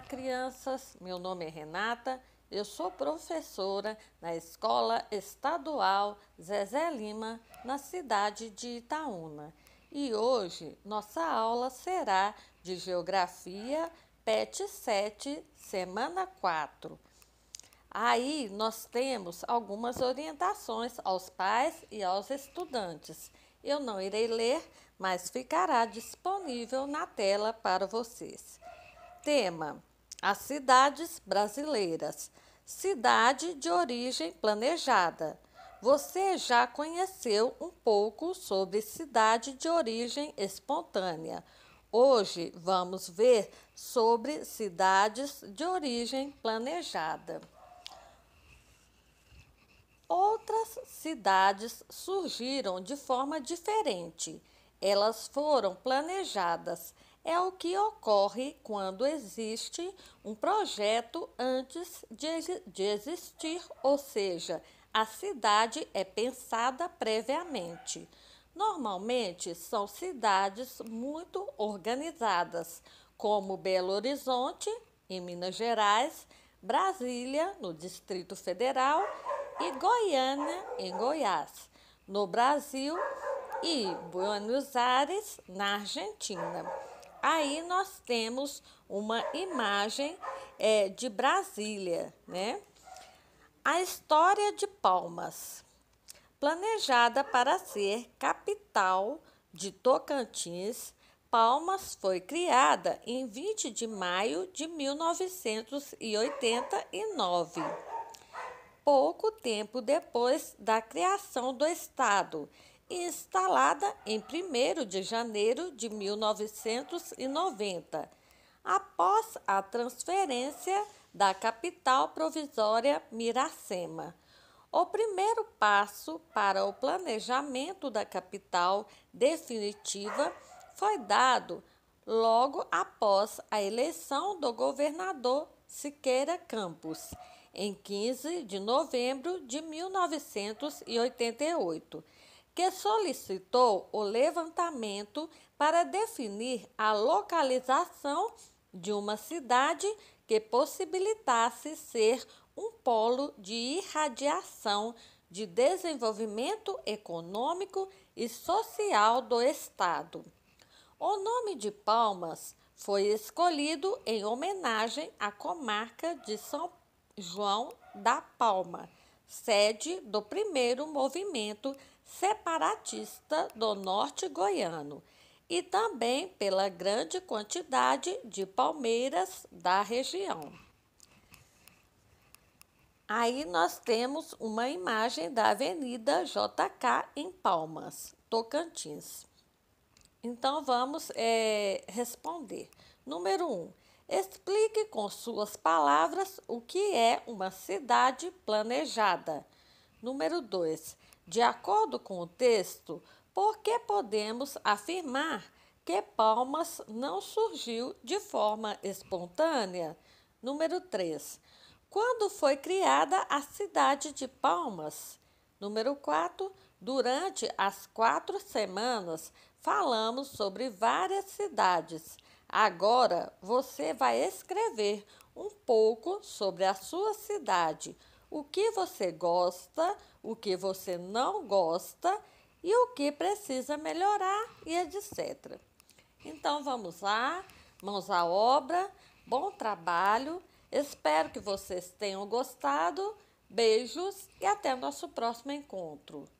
Olá, crianças. Meu nome é Renata. Eu sou professora na Escola Estadual Zezé Lima, na cidade de Itaúna. E hoje nossa aula será de Geografia PET 7, semana 4. Aí nós temos algumas orientações aos pais e aos estudantes. Eu não irei ler, mas ficará disponível na tela para vocês. Tema: as cidades brasileiras. Cidade de origem planejada. Você já conheceu um pouco sobre cidade de origem espontânea. Hoje vamos ver sobre cidades de origem planejada. Outras cidades surgiram de forma diferente. Elas foram planejadas é o que ocorre quando existe um projeto antes de, de existir, ou seja, a cidade é pensada previamente. Normalmente são cidades muito organizadas, como Belo Horizonte, em Minas Gerais, Brasília, no Distrito Federal, e Goiânia, em Goiás, no Brasil, e Buenos Aires, na Argentina. Aí nós temos uma imagem é, de Brasília, né? A história de Palmas, planejada para ser capital de Tocantins, Palmas foi criada em 20 de maio de 1989, pouco tempo depois da criação do Estado instalada em 1 de janeiro de 1990, após a transferência da capital provisória Miracema. O primeiro passo para o planejamento da capital definitiva foi dado logo após a eleição do governador Siqueira Campos, em 15 de novembro de 1988 que solicitou o levantamento para definir a localização de uma cidade que possibilitasse ser um polo de irradiação de desenvolvimento econômico e social do Estado. O nome de Palmas foi escolhido em homenagem à comarca de São João da Palma, sede do primeiro movimento separatista do norte goiano e também pela grande quantidade de palmeiras da região. Aí nós temos uma imagem da Avenida JK em Palmas, Tocantins. Então vamos é, responder. Número 1. Um, explique com suas palavras o que é uma cidade planejada. Número 2. De acordo com o texto, por que podemos afirmar que Palmas não surgiu de forma espontânea? Número 3. Quando foi criada a cidade de Palmas? Número 4. Durante as quatro semanas, falamos sobre várias cidades. Agora você vai escrever um pouco sobre a sua cidade o que você gosta, o que você não gosta e o que precisa melhorar e etc. Então vamos lá, mãos à obra, bom trabalho, espero que vocês tenham gostado, beijos e até nosso próximo encontro.